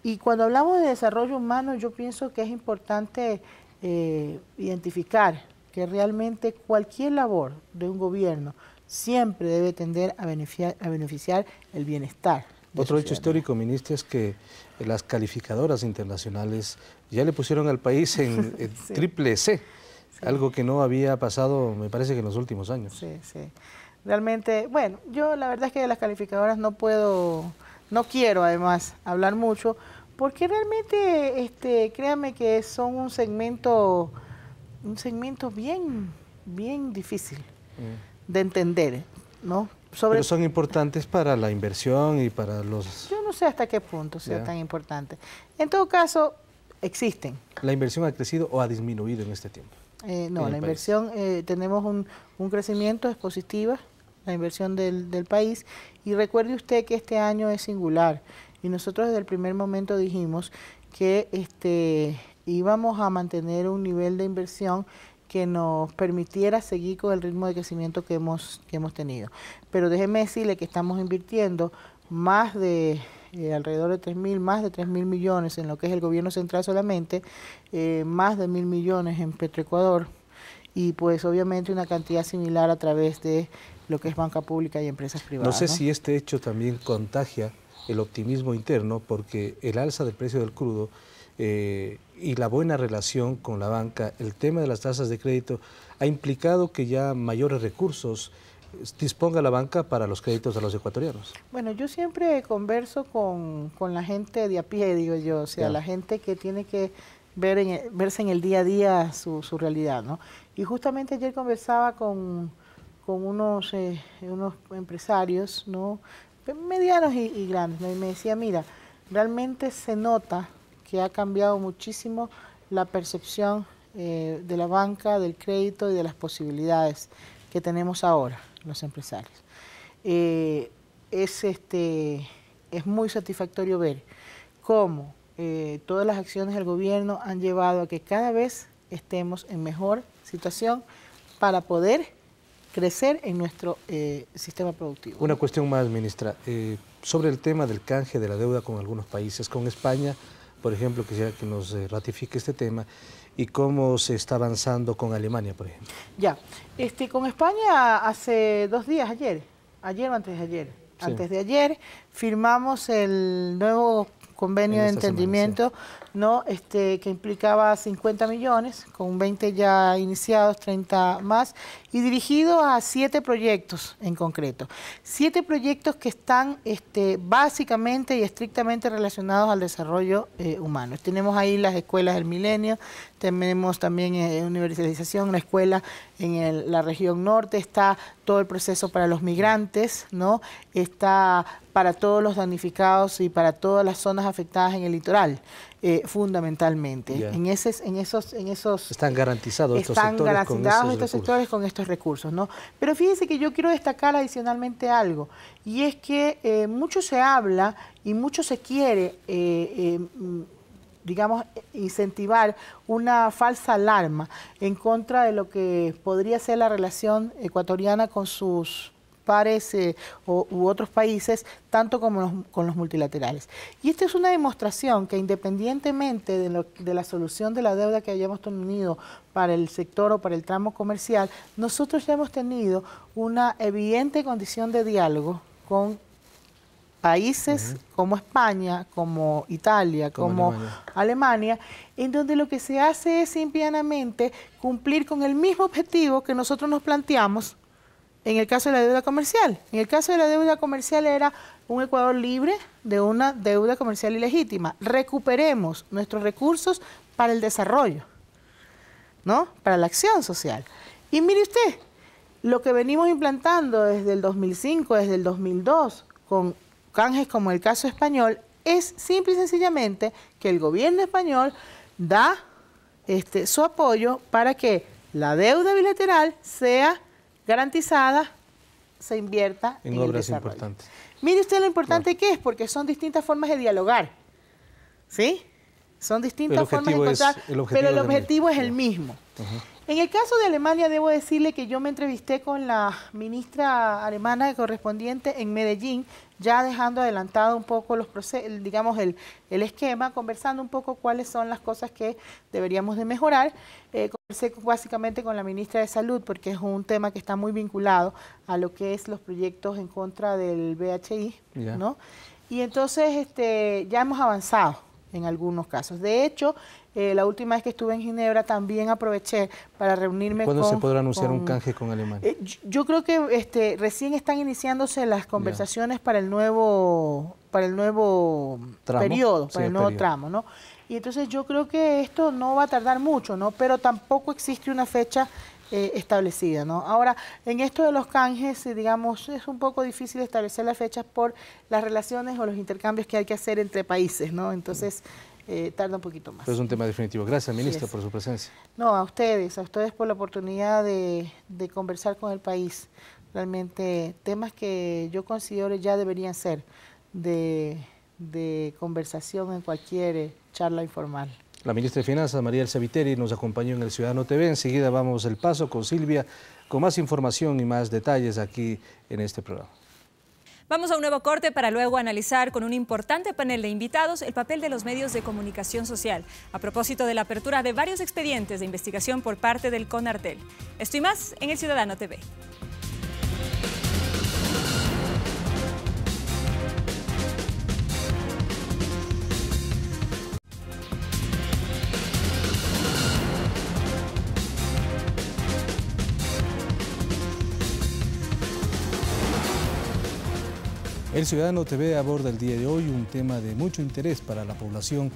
Y cuando hablamos de desarrollo humano, yo pienso que es importante eh, identificar que realmente cualquier labor de un gobierno siempre debe tender a beneficiar, el bienestar. Otro hecho histórico, ministro, es que las calificadoras internacionales ya le pusieron al país en, <laughs> triple C, algo que no había pasado, me parece que en los últimos años. Sí, sí. Realmente, bueno, yo la verdad es que de las calificadoras no puedo, no quiero además hablar mucho, porque realmente, este, créanme que son un segmento, un segmento bien, bien difícil mm. de entender, ¿no? Sobre... Pero son importantes para la inversión y para los... Yo no sé hasta qué punto sea tan importante. En todo caso, existen. ¿La inversión ha crecido o ha disminuido en este tiempo? Eh, no, la inversión, eh, tenemos un, un, crecimiento, es positiva, la inversión del, del país. Y recuerde usted que este año es singular y nosotros desde el primer momento dijimos que este, íbamos a mantener un nivel de inversión que nos permitiera seguir con el ritmo de crecimiento que hemos, que hemos tenido. Pero déjeme decirle que estamos invirtiendo más de eh, alrededor de 3 mil, más de 3 mil millones en lo que es el gobierno central solamente, eh, más de mil millones en Petroecuador y pues obviamente una cantidad similar a través de lo que es banca pública y empresas privadas. No sé si este hecho también contagia el optimismo interno porque el alza del precio del crudo eh, y la buena relación con la banca, el tema de las tasas de crédito, ha implicado que ya mayores recursos eh, disponga la banca para los créditos a los ecuatorianos. Bueno, yo siempre converso con, la gente de a pie, digo yo, o sea, la gente que tiene que ver en, verse en el día a día su, su realidad, ¿no? Y justamente ayer conversaba con, unos, eh, unos empresarios, ¿no? Pues, medianos y, grandes, me, me decía, mira, realmente se nota que ha cambiado muchísimo la percepción eh, de la banca, del crédito y de las posibilidades que tenemos ahora los empresarios. Eh, es, este, es muy satisfactorio ver cómo eh, todas las acciones del gobierno han llevado a que cada vez estemos en mejor situación para poder crecer en nuestro eh, sistema productivo. Una cuestión más, ministra. Eh, sobre el tema del canje de la deuda con algunos países, con España, por ejemplo, quisiera que nos eh, ratifique este tema y cómo se está avanzando con Alemania, por ejemplo. Ya, este, con España hace dos días, ayer, ayer o antes de ayer, antes de ayer, firmamos el nuevo convenio de entendimiento no este, que implicaba 50 millones, con 20 ya iniciados, 30 más, y dirigido a siete proyectos en concreto. Siete proyectos que están este, básicamente y estrictamente relacionados al desarrollo eh, humano. Tenemos ahí las escuelas del milenio, tenemos también eh, universalización, una escuela en la región norte, está todo el proceso para los migrantes, ¿no? está para todos los damnificados y para todas las zonas afectadas en el litoral, eh, fundamentalmente. En, ese, en, esos, en esos... Están garantizados estos sectores con estos, sectores con estos recursos, Pero fíjense que yo quiero destacar adicionalmente algo, y es que eh, mucho se habla y mucho se quiere... Eh, em, digamos, incentivar una falsa alarma en contra de lo que podría ser la relación ecuatoriana con sus pares o, u otros países, tanto como con los multilaterales. Y esta es una demostración que independientemente de, la solución de la deuda que hayamos tenido para el sector o para el tramo comercial, nosotros ya hemos tenido una evidente condición de diálogo con países como España, como Italia, como, Alemania. en donde lo que se hace es simplemente cumplir con el mismo objetivo que nosotros nos planteamos en el caso de la deuda comercial. En el caso de la deuda comercial era un Ecuador libre de una deuda comercial ilegítima. Recuperemos nuestros recursos para el desarrollo, ¿no? Para la acción social. Y mire usted, lo que venimos implantando desde el 2005, desde el 2002, con canjes como el caso español, es simple y sencillamente que el gobierno español da este, su apoyo para que la deuda bilateral sea garantizada se invierta en, obras importantes. Mire usted lo importante que es, porque son distintas formas de dialogar. ¿Sí? Son distintas formas de encontrar, pero el objetivo es el mismo. En el caso de Alemania, debo decirle que yo me entrevisté con la ministra alemana correspondiente en Medellín ya dejando adelantado un poco los digamos el, el, esquema, conversando un poco cuáles son las cosas que deberíamos de mejorar. Eh, conversé básicamente con la ministra de Salud porque es un tema que está muy vinculado a lo que es los proyectos en contra del BHI, ¿no? Y entonces este, ya hemos avanzado en algunos casos. De hecho, eh, la última vez que estuve en Ginebra también aproveché para reunirme con... ¿Cuándo se podrá anunciar un canje con Alemania? Eh, yo, creo que este, recién están iniciándose las conversaciones para el nuevo para el nuevo periodo, para el nuevo tramo, ¿no? Y entonces yo creo que esto no va a tardar mucho, ¿no? Pero tampoco existe una fecha eh, establecida. ¿no? Ahora, en esto de los canjes, eh, digamos, es un poco difícil establecer las fechas por las relaciones o los intercambios que hay que hacer entre países, ¿no? Entonces, eh, tarda un poquito más. es un tema definitivo. Gracias, ministra, por su presencia. No, a ustedes, a ustedes por la oportunidad de, conversar con el país. Realmente temas que yo considero ya deberían ser de conversación en cualquier charla informal. La ministra de Finanzas, María El Saviteri, nos acompañó en el Ciudadano TV. Enseguida vamos el paso con Silvia con más información y más detalles aquí en este programa. Vamos a un nuevo corte para luego analizar con un importante panel de invitados el papel de los medios de comunicación social a propósito de la apertura de varios expedientes de investigación por parte del CONARTEL. Estoy más en El Ciudadano TV. El Ciudadano TV aborda el día de hoy un tema de mucho interés para la población.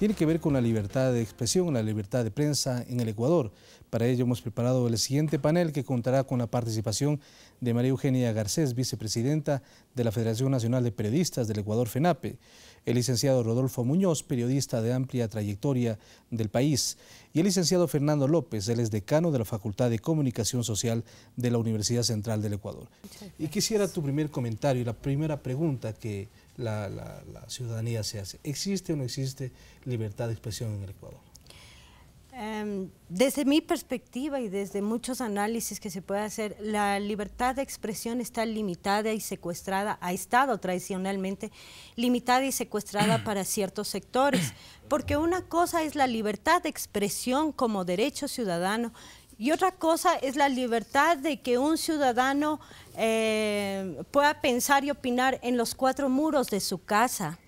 Tiene que ver con la libertad de expresión, la libertad de prensa en el Ecuador. Para ello hemos preparado el siguiente panel que contará con la participación de María Eugenia Garcés, vicepresidenta de la Federación Nacional de Periodistas del Ecuador, FENAPE, el licenciado Rodolfo Muñoz, periodista de amplia trayectoria del país, y el licenciado Fernando López, él es decano de la Facultad de Comunicación Social de la Universidad Central del Ecuador. Y quisiera tu primer comentario y la primera pregunta que la, la ciudadanía se hace. ¿Existe o no existe libertad de expresión en el Ecuador? Em, desde mi perspectiva y desde muchos análisis que se puede hacer, la libertad de expresión está limitada y secuestrada, ha estado tradicionalmente limitada y secuestrada para ciertos sectores, porque una cosa es la libertad de expresión como derecho ciudadano y otra cosa es la libertad de que un ciudadano eh, pueda pensar y opinar en los cuatro muros de su casa.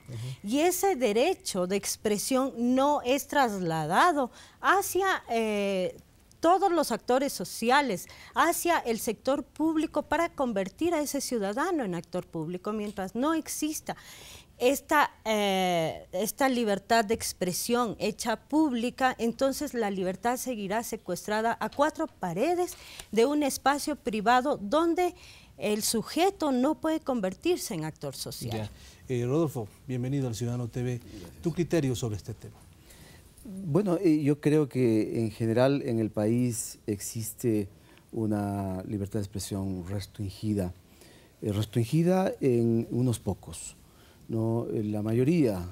Y ese derecho de expresión no es trasladado hacia eh, todos los actores sociales, hacia el sector público para convertir a ese ciudadano en actor público mientras no exista esta, eh, esta libertad de expresión hecha pública, entonces la libertad seguirá secuestrada a cuatro paredes de un espacio privado donde el sujeto no puede convertirse en actor social. Eh, Rodolfo, bienvenido al Ciudadano TV. ¿Tu criterio sobre este tema? Bueno, eh, yo creo que en general en el país existe una libertad de expresión restringida, restringida en unos pocos. No, eh, la mayoría,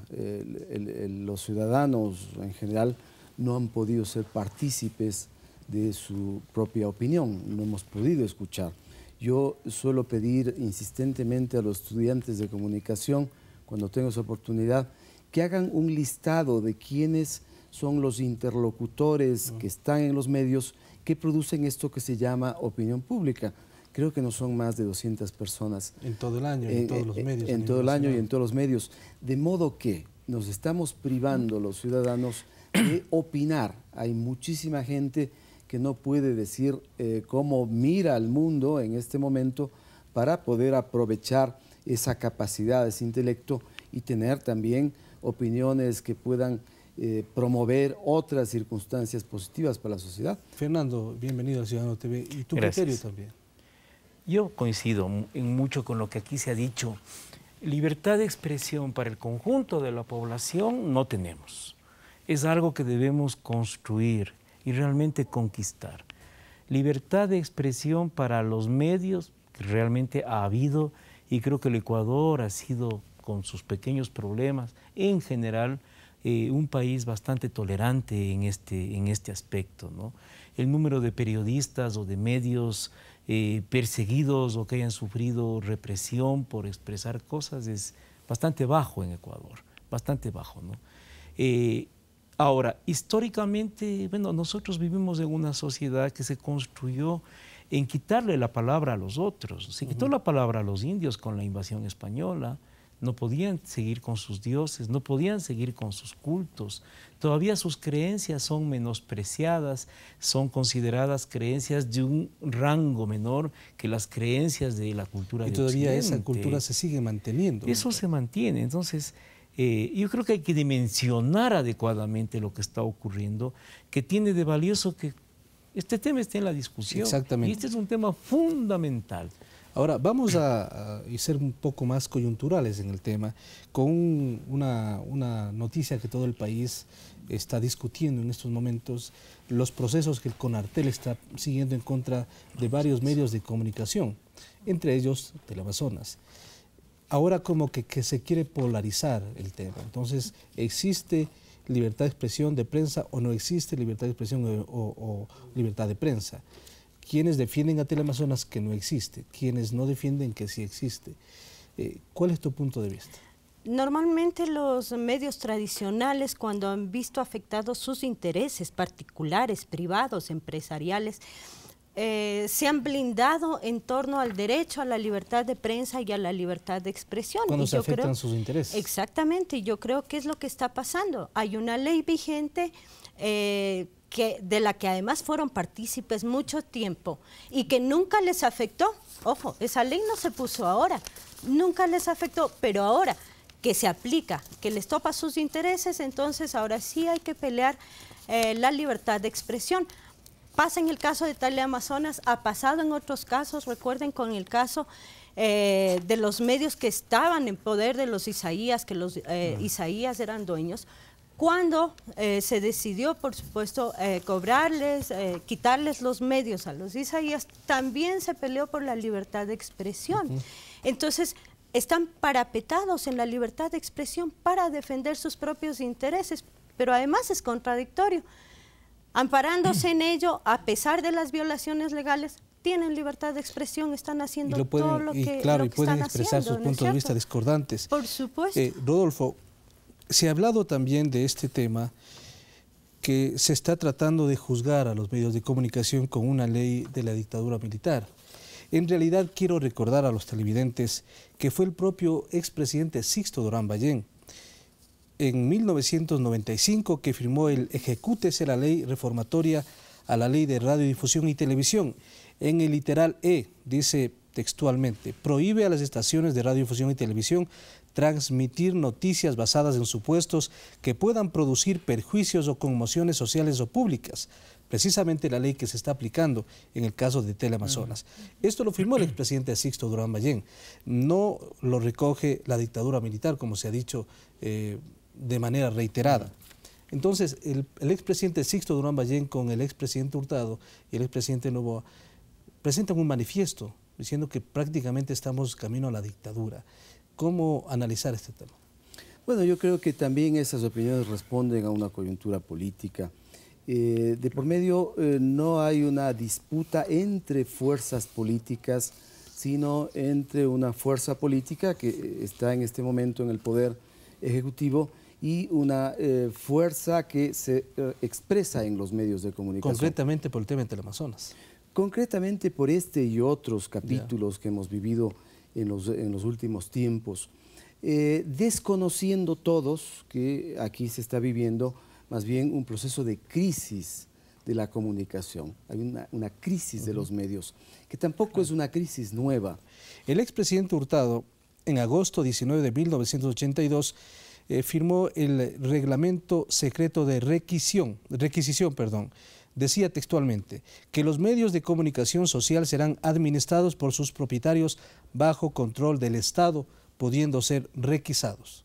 los ciudadanos en general, no han podido ser partícipes de su propia opinión, no hemos podido escuchar. Yo suelo pedir insistentemente a los estudiantes de comunicación, cuando tengo esa oportunidad, que hagan un listado de quiénes son los interlocutores ah. que están en los medios que producen esto que se llama opinión pública creo que no son más de 200 personas. En todo el año, en, en eh, todos los eh, medios. En, todo el año y en todos los medios. De modo que nos estamos privando los ciudadanos de opinar. Hay muchísima gente que no puede decir eh, cómo mira al mundo en este momento para poder aprovechar esa capacidad, ese intelecto y tener también opiniones que puedan promover otras circunstancias positivas para la sociedad. Fernando, bienvenido a Ciudadano TV y tu criterio también. Yo coincido en mucho con lo que aquí se ha dicho. Libertad de expresión para el conjunto de la población no tenemos. Es algo que debemos construir y realmente conquistar. Libertad de expresión para los medios realmente ha habido y creo que el Ecuador ha sido con sus pequeños problemas en general eh, un país bastante tolerante en este, en este aspecto. ¿no? El número de periodistas o de medios eh, perseguidos o que hayan sufrido represión por expresar cosas es bastante bajo en Ecuador, bastante bajo. ¿no? Eh, ahora, históricamente, bueno, nosotros vivimos en una sociedad que se construyó en quitarle la palabra a los otros. Se quitó la palabra a los indios con la invasión española, no podían seguir con sus dioses, no podían seguir con sus cultos, todavía sus creencias son menospreciadas, son consideradas creencias de un rango menor que las creencias de la cultura. Y todavía esa cultura se sigue manteniendo. Eso se mantiene, entonces... Eh, yo creo que hay que dimensionar adecuadamente lo que está ocurriendo, que tiene de valioso que este tema esté en la discusión. Exactamente. Y este es un tema fundamental. Ahora, vamos a, ser un poco más coyunturales en el tema, con una, noticia que todo el país está discutiendo en estos momentos, los procesos que el CONARTEL está siguiendo en contra de varios medios de comunicación, entre ellos Amazonas. Ahora como que, se quiere polarizar el tema, entonces existe libertad de expresión de prensa o no existe libertad de expresión o libertad de prensa quienes defienden a Teleamazonas que no existe, quienes no defienden que sí existe. Eh, ¿Cuál es tu punto de vista? Normalmente los medios tradicionales, cuando han visto afectados sus intereses particulares, privados, empresariales, eh, se han blindado en torno al derecho a la libertad de prensa y a la libertad de expresión. Cuando se afectan sus intereses. Exactamente, yo creo que es lo que está pasando. Hay una ley vigente eh, de la que además fueron partícipes mucho tiempo y que nunca les afectó. Ojo, esa ley no se puso ahora, nunca les afectó, pero ahora que se aplica, que les topa sus intereses, entonces ahora sí hay que pelear eh, la libertad de expresión. Pasa en el caso de Talia Amazonas, ha pasado en otros casos, recuerden con el caso eh, de los medios que estaban en poder de los Isaías, que los eh, Isaías eran dueños, cuando eh, se decidió, por supuesto, eh, cobrarles, eh, quitarles los medios a los isaías, también se peleó por la libertad de expresión. Entonces, están parapetados en la libertad de expresión para defender sus propios intereses, pero además es contradictorio. Amparándose en ello, a pesar de las violaciones legales, tienen libertad de expresión, están haciendo todo lo que, claro, y pueden expresar sus puntos de vista discordantes. Por supuesto. Rodolfo, se ha hablado también de este tema que se está tratando de juzgar a los medios de comunicación con una ley de la dictadura militar. En realidad quiero recordar a los televidentes que fue el propio expresidente Sixto Durán Ballén en 1995 que firmó el Ejecútese la ley reformatoria a la ley de radiodifusión y televisión. En el literal E dice textualmente, prohíbe a las estaciones de radiodifusión y televisión transmitir noticias basadas en supuestos que puedan producir perjuicios o conmociones sociales o públicas, precisamente la ley que se está aplicando en el caso de Teleamazonas. Esto lo firmó el expresidente Sixto Durán Ballén. No lo recoge la dictadura militar, como se ha dicho eh, de manera reiterada. Entonces, el, el expresidente Sixto Durán Ballén con el expresidente Hurtado y el expresidente Novoa presentan un manifiesto diciendo que prácticamente estamos camino a la dictadura ¿Cómo analizar este tema? Bueno, yo creo que también esas opiniones responden a una coyuntura política. Eh, de por medio eh, no hay una disputa entre fuerzas políticas, sino entre una fuerza política que eh, está en este momento en el poder ejecutivo y una fuerza que se expresa en los medios de comunicación. Concretamente por el tema del Amazonas. Concretamente por este y otros capítulos que hemos vivido en los, últimos tiempos, eh, desconociendo todos que aquí se está viviendo más bien un proceso de crisis de la comunicación. Hay una, crisis de los medios, que tampoco es una crisis nueva. El expresidente Hurtado, en agosto 19 de 1982, eh, firmó el reglamento secreto de requisición, requisición perdón, decía textualmente que los medios de comunicación social serán administrados por sus propietarios bajo control del Estado, pudiendo ser requisados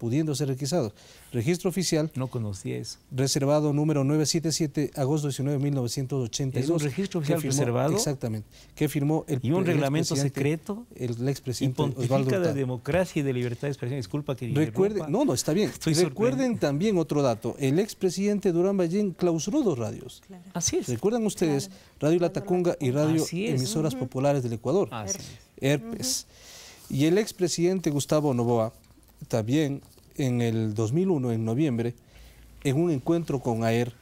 pudiendo ser requisados. Registro oficial. No conocía eso. Reservado número 977, agosto 19 1982. Es un registro oficial reservado. Exactamente. Que firmó el Y un reglamento secreto. El, el expresidente y Osvaldo de democracia y de libertad de expresión. Disculpa que Recuerden, no, no, está bien. Recuerden también otro dato. El expresidente Durán Ballén clausuró dos radios. Así es. ¿Recuerdan ustedes? Radio La Tacunga y Radio Emisoras Populares del Ecuador. Así Herpes. Y el expresidente Gustavo Novoa también en el 2001, en noviembre, en un encuentro con AER,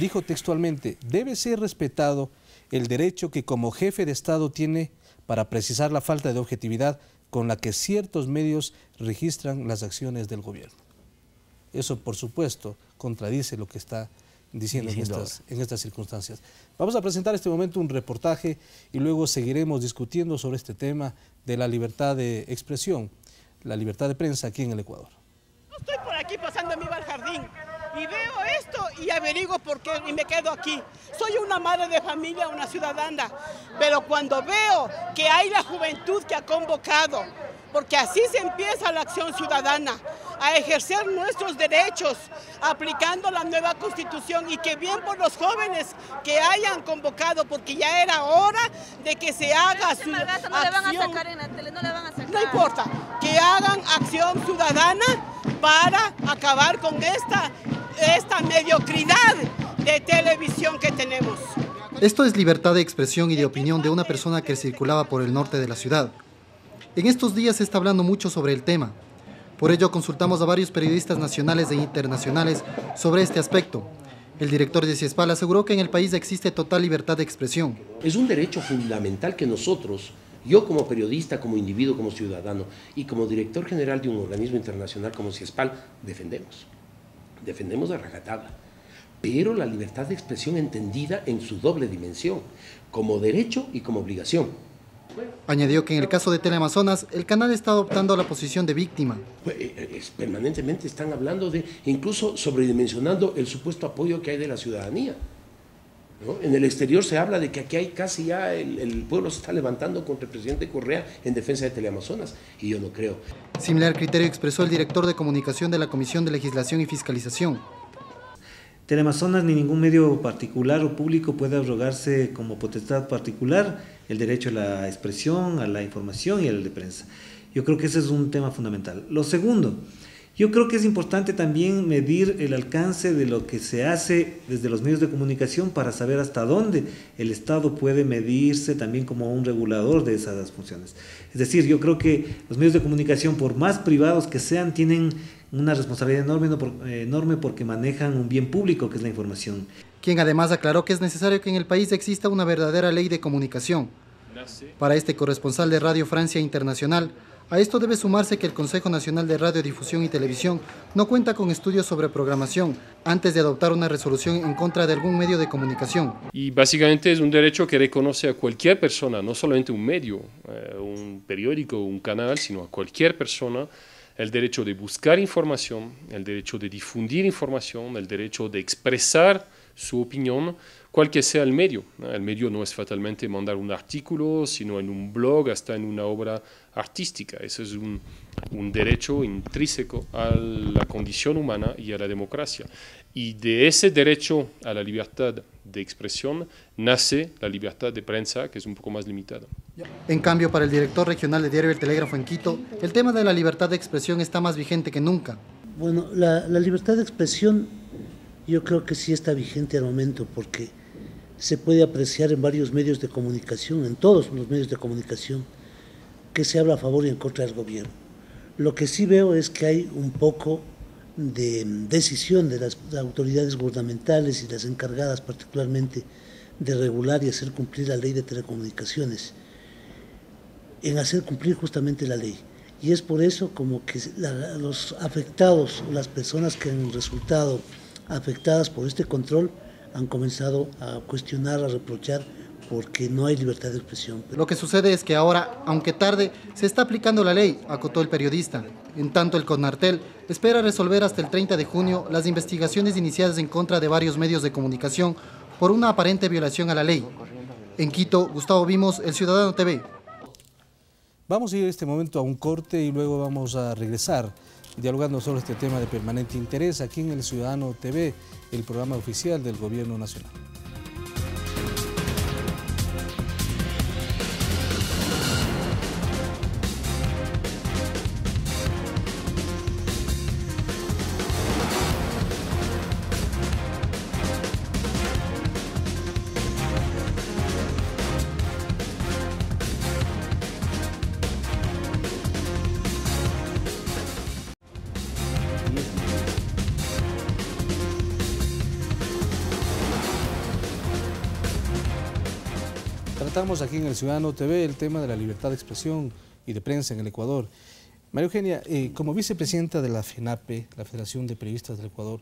dijo textualmente, debe ser respetado el derecho que como jefe de Estado tiene para precisar la falta de objetividad con la que ciertos medios registran las acciones del gobierno. Eso, por supuesto, contradice lo que está diciendo en estas, circunstancias. Vamos a presentar este momento un reportaje y luego seguiremos discutiendo sobre este tema de la libertad de expresión, la libertad de prensa aquí en el Ecuador. Estoy por aquí pasando, mi mi al jardín y veo esto y averigo por qué y me quedo aquí. Soy una madre de familia, una ciudadana, pero cuando veo que hay la juventud que ha convocado, porque así se empieza la acción ciudadana, a ejercer nuestros derechos, aplicando la nueva constitución y que bien por los jóvenes que hayan convocado, porque ya era hora de que se haga este su acción. No importa, que hagan acción ciudadana para acabar con esta, esta mediocridad de televisión que tenemos. Esto es libertad de expresión y de opinión de una persona que circulaba por el norte de la ciudad. En estos días se está hablando mucho sobre el tema. Por ello consultamos a varios periodistas nacionales e internacionales sobre este aspecto. El director de CIESPAL aseguró que en el país existe total libertad de expresión. Es un derecho fundamental que nosotros yo como periodista, como individuo, como ciudadano y como director general de un organismo internacional como CIESPAL, defendemos, defendemos a rajatabla, pero la libertad de expresión entendida en su doble dimensión, como derecho y como obligación. Añadió que en el caso de Teleamazonas, el canal está adoptando la posición de víctima. Pues, eh, eh, permanentemente están hablando de, incluso sobredimensionando el supuesto apoyo que hay de la ciudadanía. En el exterior se habla de que aquí hay casi ya el, pueblo se está levantando contra el presidente Correa en defensa de Teleamazonas, y yo no creo. Similar criterio expresó el director de comunicación de la Comisión de Legislación y Fiscalización. Teleamazonas ni ningún medio particular o público puede abrogarse como potestad particular el derecho a la expresión, a la información y a la de prensa. Yo creo que ese es un tema fundamental. Lo segundo, yo creo que es importante también medir el alcance de lo que se hace desde los medios de comunicación para saber hasta dónde el Estado puede medirse también como un regulador de esas funciones. Es decir, yo creo que los medios de comunicación, por más privados que sean, tienen una responsabilidad enorme, eh, enorme porque manejan un bien público que es la información. Quien además aclaró que es necesario que en el país exista una verdadera ley de comunicación. Para este corresponsal de Radio Francia Internacional, a esto debe sumarse que el Consejo Nacional de Radiodifusión y Televisión no cuenta con estudios sobre programación antes de adoptar una resolución en contra de algún medio de comunicación. Y básicamente es un derecho que reconoce a cualquier persona, no solamente un medio, eh, un periódico, un canal, sino a cualquier persona el derecho de buscar información, el derecho de difundir información, el derecho de expresar su opinión, cual que sea el medio. El medio no es fatalmente mandar un artículo, sino en un blog, hasta en una obra artística. Ese es un, derecho intrínseco a la condición humana y a la democracia. Y de ese derecho a la libertad de expresión nace la libertad de prensa, que es un poco más limitada. En cambio, para el director regional de Diario El Telégrafo en Quito, el tema de la libertad de expresión está más vigente que nunca. Bueno, la libertad de expresión yo creo que sí está vigente al momento porque se puede apreciar en varios medios de comunicación, en todos los medios de comunicación, que se habla a favor y en contra del gobierno. Lo que sí veo es que hay un poco de mm, decisión de las autoridades gubernamentales y las encargadas particularmente de regular y hacer cumplir la ley de telecomunicaciones, en hacer cumplir justamente la ley. Y es por eso como que los afectados, las personas que han resultado afectadas por este control, han comenzado a cuestionar, a reprochar porque no hay libertad de expresión. Lo que sucede es que ahora, aunque tarde, se está aplicando la ley, acotó el periodista. En tanto, el CONARTEL espera resolver hasta el 30 de junio las investigaciones iniciadas en contra de varios medios de comunicación por una aparente violación a la ley. En Quito, Gustavo Vimos, El Ciudadano TV. Vamos a ir en este momento a un corte y luego vamos a regresar dialogando sobre este tema de permanente interés aquí en El Ciudadano TV, el programa oficial del Gobierno Nacional. aquí en el Ciudadano TV el tema de la libertad de expresión y de prensa en el Ecuador. María Eugenia, eh, como vicepresidenta de la FENAPE, la Federación de Periodistas del Ecuador,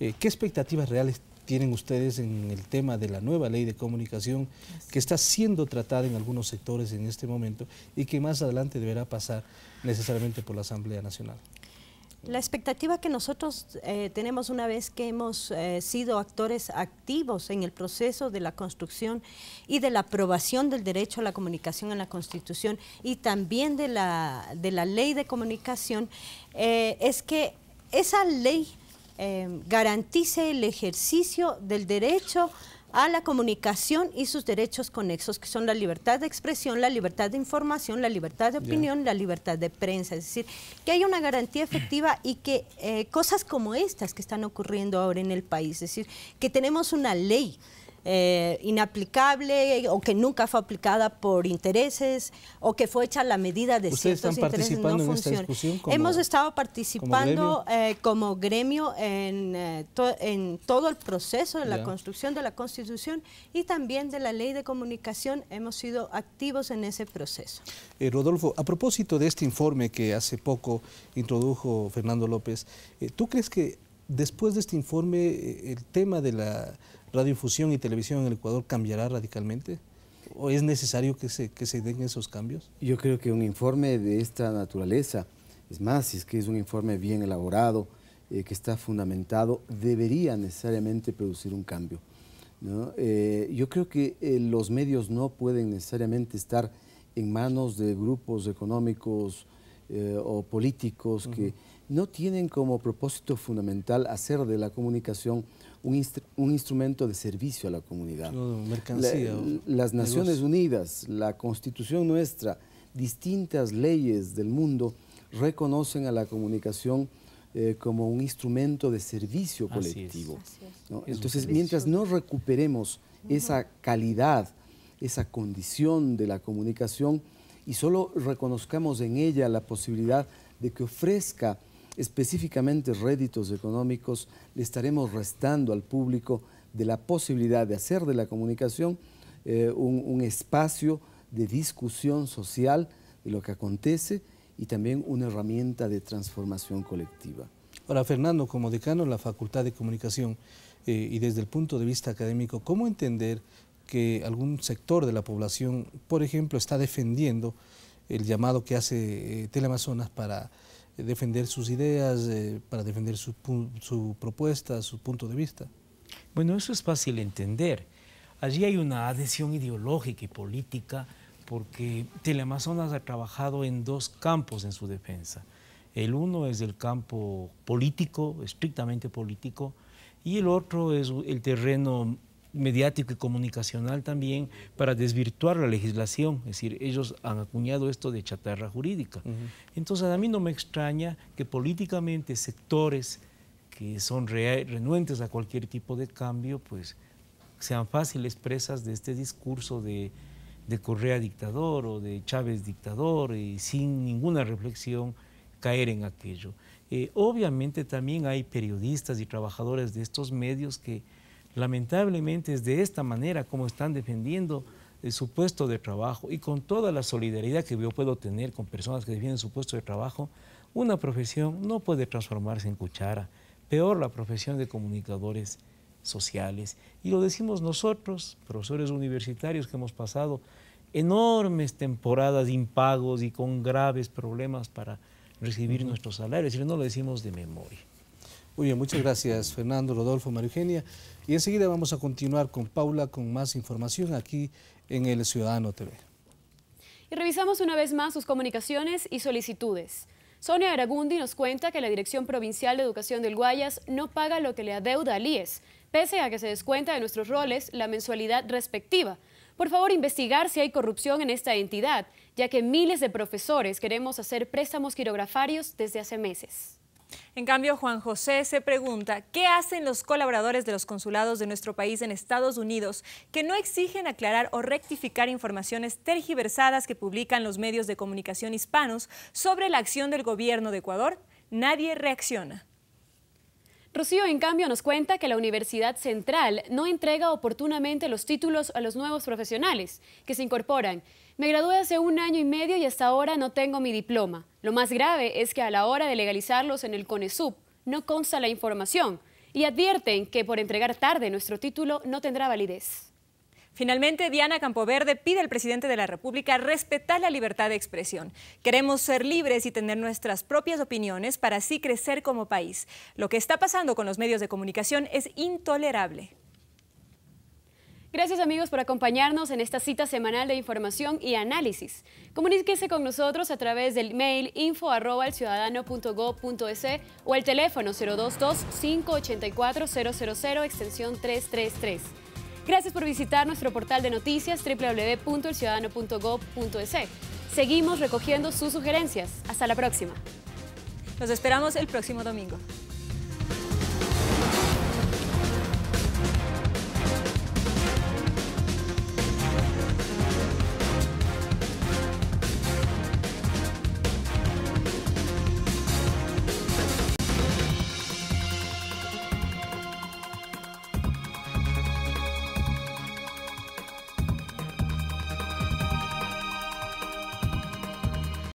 eh, ¿qué expectativas reales tienen ustedes en el tema de la nueva ley de comunicación que está siendo tratada en algunos sectores en este momento y que más adelante deberá pasar necesariamente por la Asamblea Nacional? La expectativa que nosotros eh, tenemos una vez que hemos eh, sido actores activos en el proceso de la construcción y de la aprobación del derecho a la comunicación en la Constitución y también de la, de la ley de comunicación, eh, es que esa ley garantice el ejercicio del derecho a la comunicación y sus derechos conexos, que son la libertad de expresión, la libertad de información, la libertad de opinión, la libertad de prensa. Es decir, que hay una garantía efectiva y que eh, cosas como estas que están ocurriendo ahora en el país, es decir, que tenemos una ley eh, inaplicable o que nunca fue aplicada por intereses o que fue hecha la medida de ciertos intereses no funciona. Hemos estado participando eh, como gremio, en, eh, en, todo el proceso de la construcción de la Constitución y también de la Ley de Comunicación. Hemos sido activos en ese proceso. Rodolfo, a propósito de este informe que hace poco introdujo Fernando López, ¿tú crees que después de este informe el tema de la Infusión y televisión en el Ecuador cambiará radicalmente? ¿O es necesario que se, se den esos cambios? Yo creo que un informe de esta naturaleza, es más, si es que es un informe bien elaborado, eh, que está fundamentado, debería necesariamente producir un cambio. Eh, yo creo que eh, los medios no pueden necesariamente estar en manos de grupos económicos o políticos que no tienen como propósito fundamental hacer de la comunicación un, instrumento de servicio a la comunidad. las Naciones Unidas, la Constitución nuestra, distintas leyes del mundo reconocen a la comunicación eh, como un instrumento de servicio colectivo. Entonces, mientras no recuperemos esa calidad, esa condición de la comunicación y solo reconozcamos en ella la posibilidad de que ofrezca específicamente réditos económicos, le estaremos restando al público de la posibilidad de hacer de la comunicación eh, un, espacio de discusión social de lo que acontece y también una herramienta de transformación colectiva. Ahora, Fernando, como decano de la Facultad de Comunicación eh, y desde el punto de vista académico, ¿cómo entender que algún sector de la población, por ejemplo, está defendiendo el llamado que hace eh, Teleamazonas para defender sus ideas, eh, para defender su, propuesta, su punto de vista. Bueno, eso es fácil entender. Allí hay una adhesión ideológica y política porque Teleamazonas ha trabajado en dos campos en su defensa. El uno es el campo político, estrictamente político, y el otro es el terreno mediático y comunicacional también para desvirtuar la legislación. Es decir, ellos han acuñado esto de chatarra jurídica. Entonces, a mí no me extraña que políticamente sectores que son renuentes a cualquier tipo de cambio, pues sean fáciles presas de este discurso de, de Correa dictador o de Chávez dictador y sin ninguna reflexión caer en aquello. Eh, obviamente también hay periodistas y trabajadores de estos medios que Lamentablemente es de esta manera como están defendiendo eh, su puesto de trabajo y con toda la solidaridad que yo puedo tener con personas que defienden su puesto de trabajo, una profesión no puede transformarse en cuchara. Peor la profesión de comunicadores sociales. Y lo decimos nosotros, profesores universitarios que hemos pasado enormes temporadas de impagos y con graves problemas para recibir nuestros salarios, y no lo decimos de memoria. Muy bien, muchas gracias Fernando, Rodolfo, María Eugenia. Y enseguida vamos a continuar con Paula con más información aquí en El Ciudadano TV. Y revisamos una vez más sus comunicaciones y solicitudes. Sonia Aragundi nos cuenta que la Dirección Provincial de Educación del Guayas no paga lo que le adeuda al IES, pese a que se descuenta de nuestros roles la mensualidad respectiva. Por favor, investigar si hay corrupción en esta entidad, ya que miles de profesores queremos hacer préstamos quirografarios desde hace meses. En cambio, Juan José se pregunta, ¿qué hacen los colaboradores de los consulados de nuestro país en Estados Unidos que no exigen aclarar o rectificar informaciones tergiversadas que publican los medios de comunicación hispanos sobre la acción del gobierno de Ecuador? Nadie reacciona. Rocío, en cambio, nos cuenta que la Universidad Central no entrega oportunamente los títulos a los nuevos profesionales que se incorporan me gradué hace un año y medio y hasta ahora no tengo mi diploma. Lo más grave es que a la hora de legalizarlos en el CONESUB no consta la información y advierten que por entregar tarde nuestro título no tendrá validez. Finalmente, Diana Campoverde pide al presidente de la República respetar la libertad de expresión. Queremos ser libres y tener nuestras propias opiniones para así crecer como país. Lo que está pasando con los medios de comunicación es intolerable. Gracias amigos por acompañarnos en esta cita semanal de información y análisis. Comuníquese con nosotros a través del mail info arroba e o el teléfono 022-584-000 extensión 333. Gracias por visitar nuestro portal de noticias www.elciudadano.gov.es. E. Seguimos recogiendo sus sugerencias. Hasta la próxima. Nos esperamos el próximo domingo.